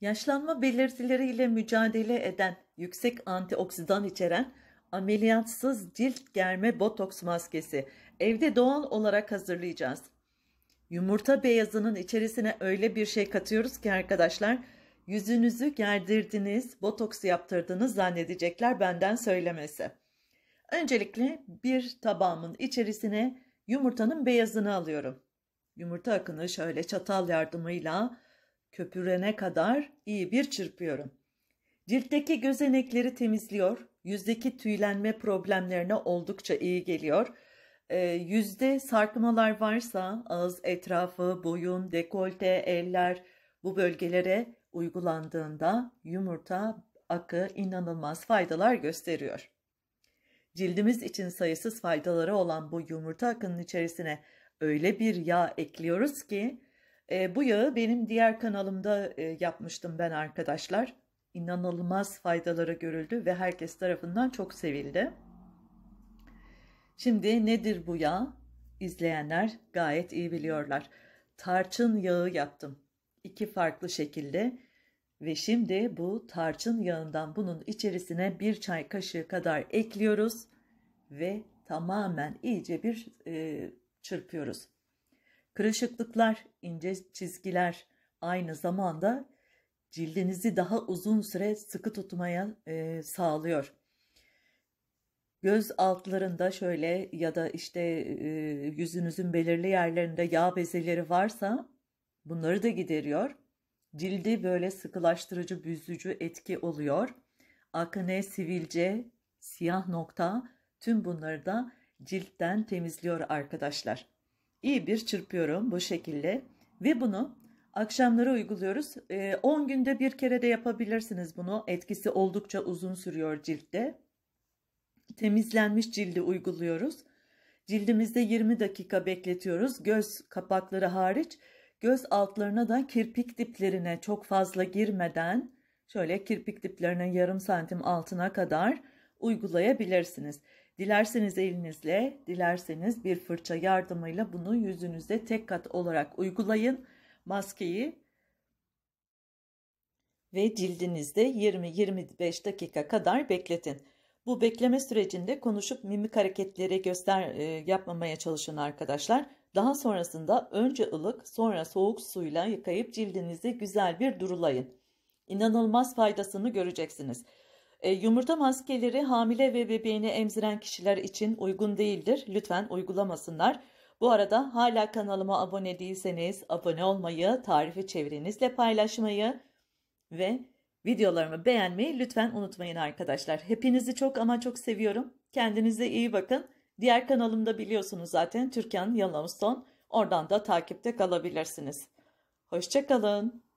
Yaşlanma belirtileriyle mücadele eden yüksek antioksidan içeren ameliyatsız cilt germe botoks maskesi evde doğal olarak hazırlayacağız. Yumurta beyazının içerisine öyle bir şey katıyoruz ki arkadaşlar yüzünüzü gerdirdiniz, botoks yaptırdınız zannedecekler benden söylemesi. Öncelikle bir tabağımın içerisine yumurtanın beyazını alıyorum. Yumurta akını şöyle çatal yardımıyla köpürene kadar iyi bir çırpıyorum. Ciltteki gözenekleri temizliyor, yüzdeki tüylenme problemlerine oldukça iyi geliyor. E, yüzde sarkmalar varsa ağız etrafı, boyun, dekolte, eller bu bölgelere uygulandığında yumurta akı inanılmaz faydalar gösteriyor. Cildimiz için sayısız faydaları olan bu yumurta akının içerisine öyle bir yağ ekliyoruz ki e, bu yağı benim diğer kanalımda e, yapmıştım ben arkadaşlar. İnanılmaz faydaları görüldü ve herkes tarafından çok sevildi. Şimdi nedir bu yağ? İzleyenler gayet iyi biliyorlar. Tarçın yağı yaptım. İki farklı şekilde. Ve şimdi bu tarçın yağından bunun içerisine bir çay kaşığı kadar ekliyoruz ve tamamen iyice bir e, çırpıyoruz. Kırışıklıklar, ince çizgiler aynı zamanda cildinizi daha uzun süre sıkı tutmaya e, sağlıyor. Göz altlarında şöyle ya da işte e, yüzünüzün belirli yerlerinde yağ bezeleri varsa bunları da gideriyor. Cildi böyle sıkılaştırıcı, büzücü etki oluyor. Akne, sivilce, siyah nokta tüm bunları da ciltten temizliyor arkadaşlar iyi bir çırpıyorum bu şekilde ve bunu akşamları uyguluyoruz. 10 e, ee, günde bir kere de yapabilirsiniz bunu. Etkisi oldukça uzun sürüyor ciltte. Temizlenmiş cildi uyguluyoruz. Cildimizde 20 dakika bekletiyoruz. Göz kapakları hariç göz altlarına da kirpik diplerine çok fazla girmeden şöyle kirpik diplerine yarım santim altına kadar uygulayabilirsiniz. Dilerseniz elinizle, dilerseniz bir fırça yardımıyla bunu yüzünüzde tek kat olarak uygulayın. Maskeyi ve cildinizde 20-25 dakika kadar bekletin. Bu bekleme sürecinde konuşup mimik hareketleri göster e, yapmamaya çalışın arkadaşlar. Daha sonrasında önce ılık, sonra soğuk suyla yıkayıp cildinizi güzel bir durulayın. İnanılmaz faydasını göreceksiniz. E, yumurta maskeleri hamile ve bebeğini emziren kişiler için uygun değildir. Lütfen uygulamasınlar. Bu arada hala kanalıma abone değilseniz abone olmayı, tarifi çevrenizle paylaşmayı ve videolarımı beğenmeyi lütfen unutmayın arkadaşlar. Hepinizi çok ama çok seviyorum. Kendinize iyi bakın. Diğer kanalımda biliyorsunuz zaten Türkan Yalamuston. Oradan da takipte kalabilirsiniz. Hoşçakalın.